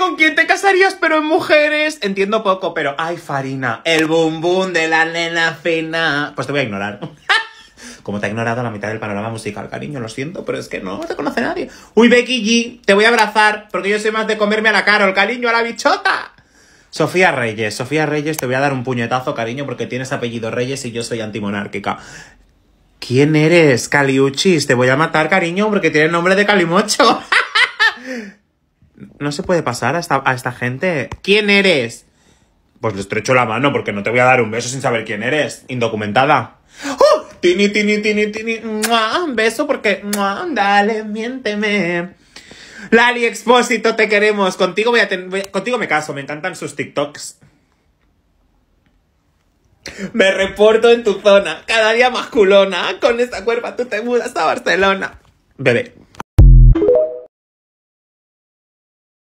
con quién te casarías, pero en mujeres. Entiendo poco, pero ay, Farina, el bum de la nena fina. Pues te voy a ignorar. Como te ha ignorado la mitad del panorama musical, cariño, lo siento, pero es que no te conoce nadie. Uy, Becky G, te voy a abrazar, porque yo soy más de comerme a la cara, el cariño, a la bichota. Sofía Reyes, Sofía Reyes, te voy a dar un puñetazo, cariño, porque tienes apellido Reyes y yo soy antimonárquica. ¿Quién eres, Caliuchis? Te voy a matar, cariño, porque tienes nombre de Calimocho. no se puede pasar a esta, a esta gente. ¿Quién eres? Pues le estrecho la mano porque no te voy a dar un beso sin saber quién eres. Indocumentada. ¡Oh! Tini, tini, tini, tini. Un beso porque. ¡Mua! Dale, miénteme. Lali Expósito, te queremos. Contigo, voy a Contigo me caso. Me encantan sus TikToks. Me reporto en tu zona. Cada día más culona. Con esta cuerpa tú te mudas a Barcelona. Bebé.